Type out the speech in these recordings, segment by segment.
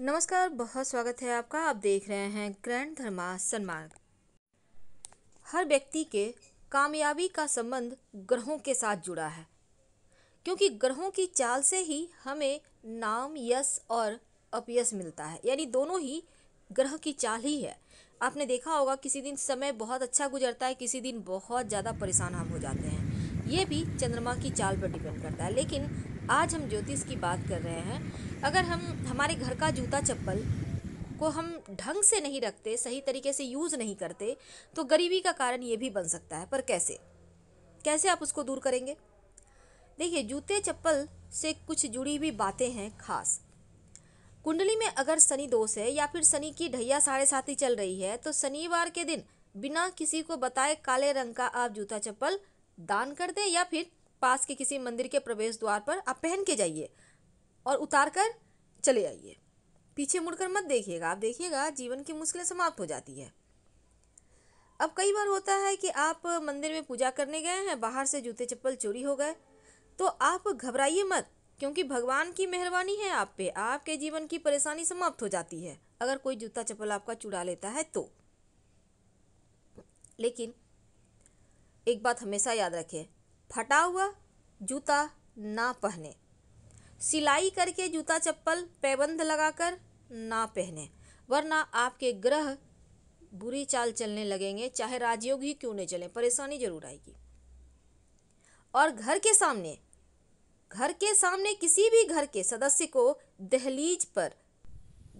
नमस्कार बहुत स्वागत है आपका आप देख रहे हैं ग्रैंड धर्मा सन्मार्ग हर व्यक्ति के कामयाबी का संबंध ग्रहों के साथ जुड़ा है क्योंकि ग्रहों की चाल से ही हमें नाम यश और अपयश मिलता है यानी दोनों ही ग्रह की चाल ही है आपने देखा होगा किसी दिन समय बहुत अच्छा गुजरता है किसी दिन बहुत ज़्यादा परेशान हम हो जाते हैं ये भी चंद्रमा की चाल पर डिपेंड करता है लेकिन आज हम ज्योतिष की बात कर रहे हैं अगर हम हमारे घर का जूता चप्पल को हम ढंग से नहीं रखते सही तरीके से यूज़ नहीं करते तो गरीबी का कारण ये भी बन सकता है पर कैसे कैसे आप उसको दूर करेंगे देखिए जूते चप्पल से कुछ जुड़ी हुई बातें हैं खास कुंडली में अगर शनि दोष है या फिर शनि की ढैया साढ़े साथ ही चल रही है तो शनिवार के दिन बिना किसी को बताए काले रंग का आप जूता चप्पल दान कर दें या फिर पास के किसी मंदिर के प्रवेश द्वार पर आप पहन के जाइए और उतार कर चले आइए पीछे मुड़कर मत देखिएगा आप देखिएगा जीवन की मुश्किलें समाप्त हो जाती है अब कई बार होता है कि आप मंदिर में पूजा करने गए हैं बाहर से जूते चप्पल चोरी हो गए तो आप घबराइए मत क्योंकि भगवान की मेहरबानी है आप पे आपके जीवन की परेशानी समाप्त हो जाती है अगर कोई जूता चप्पल आपका चुरा लेता है तो लेकिन एक बात हमेशा याद रखें फटा हुआ जूता ना पहने सिलाई करके जूता चप्पल पैबंद लगाकर ना पहने वरना आपके ग्रह बुरी चाल चलने लगेंगे चाहे राजयोग ही क्यों नहीं चले परेशानी जरूर आएगी और घर के सामने घर के सामने किसी भी घर के सदस्य को दहलीज पर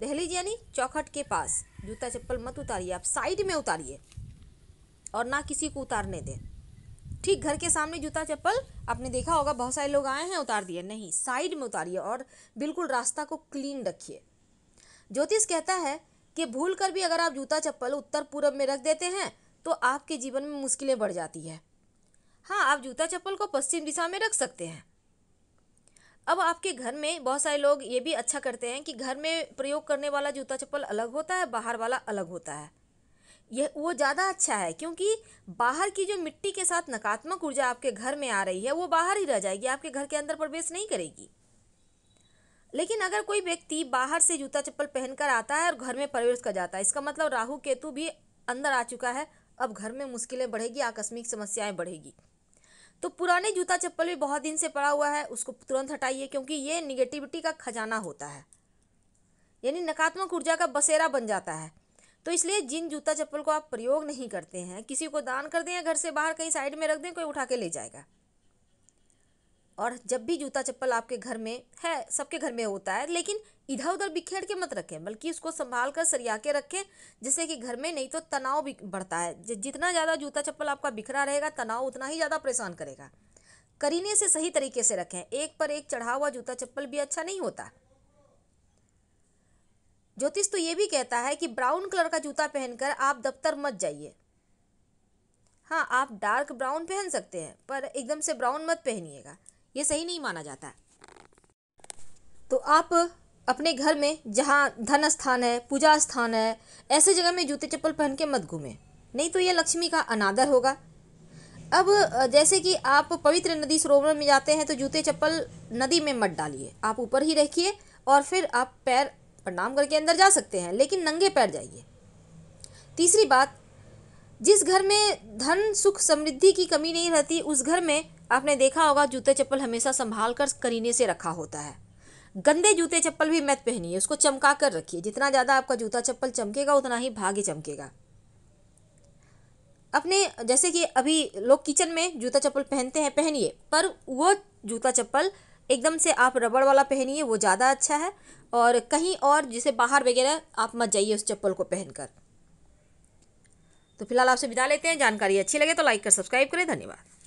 दहलीज यानी चौखट के पास जूता चप्पल मत उतारिए आप साइड में उतारिए और ना किसी को उतारने दें ठीक घर के सामने जूता चप्पल आपने देखा होगा बहुत सारे लोग आए हैं उतार दिए नहीं साइड में उतारिए और बिल्कुल रास्ता को क्लीन रखिए ज्योतिष कहता है कि भूल कर भी अगर आप जूता चप्पल उत्तर पूर्व में रख देते हैं तो आपके जीवन में मुश्किलें बढ़ जाती है हाँ आप जूता चप्पल को पश्चिम दिशा में रख सकते हैं अब आपके घर में बहुत सारे लोग ये भी अच्छा करते हैं कि घर में प्रयोग करने वाला जूता चप्पल अलग होता है बाहर वाला अलग होता है यह वो ज़्यादा अच्छा है क्योंकि बाहर की जो मिट्टी के साथ नकारात्मक ऊर्जा आपके घर में आ रही है वो बाहर ही रह जाएगी आपके घर के अंदर प्रवेश नहीं करेगी लेकिन अगर कोई व्यक्ति बाहर से जूता चप्पल पहनकर आता है और घर में प्रवेश कर जाता है इसका मतलब राहु केतु भी अंदर आ चुका है अब घर में मुश्किलें बढ़ेगी आकस्मिक समस्याएं बढ़ेगी तो पुराने जूता चप्पल भी बहुत दिन से पड़ा हुआ है उसको तुरंत हटाइए क्योंकि ये निगेटिविटी का खजाना होता है यानी नकारात्मक ऊर्जा का बसेरा बन जाता है तो इसलिए जिन जूता चप्पल को आप प्रयोग नहीं करते हैं किसी को दान कर दें या घर से बाहर कहीं साइड में रख दें कोई उठा के ले जाएगा और जब भी जूता चप्पल आपके घर में है सबके घर में होता है लेकिन इधर उधर बिखेर के मत रखें बल्कि उसको संभाल कर सरिया के रखें जिससे कि घर में नहीं तो तनाव भी बढ़ता है जितना ज़्यादा जूता चप्पल आपका बिखरा रहेगा तनाव उतना ही ज़्यादा परेशान करेगा करीने से सही तरीके से रखें एक पर एक चढ़ा हुआ जूता चप्पल भी अच्छा नहीं होता ज्योतिष तो ये भी कहता है कि ब्राउन कलर का जूता पहनकर आप दफ्तर मत जाइए हाँ आप डार्क ब्राउन पहन सकते हैं पर एकदम से ब्राउन मत पहनिएगा ये सही नहीं माना जाता है तो आप अपने घर में जहाँ धन स्थान है पूजा स्थान है ऐसे जगह में जूते चप्पल पहन के मत घूमें नहीं तो यह लक्ष्मी का अनादर होगा अब जैसे कि आप पवित्र नदी सरोवर में जाते हैं तो जूते चप्पल नदी में मत डालिए आप ऊपर ही रखिए और फिर आप पैर प्रणाम करके अंदर जा सकते हैं लेकिन नंगे पैर जाइए तीसरी बात जिस घर में धन सुख समृद्धि की कमी नहीं रहती उस घर में आपने देखा होगा जूते चप्पल हमेशा संभाल कर करीने से रखा होता है गंदे जूते चप्पल भी मत पहनिए उसको चमका कर रखिए जितना ज़्यादा आपका जूता चप्पल चमकेगा उतना ही भाग्य चमकेगा अपने जैसे कि अभी लोग किचन में जूता चप्पल पहनते हैं पहनिए पर वह जूता चप्पल एकदम से आप रबड़ वाला पहनिए वो ज़्यादा अच्छा है और कहीं और जिसे बाहर वगैरह आप मत जाइए उस चप्पल को पहनकर तो फिलहाल आपसे विदा लेते हैं जानकारी अच्छी लगे तो लाइक कर सब्सक्राइब करें धन्यवाद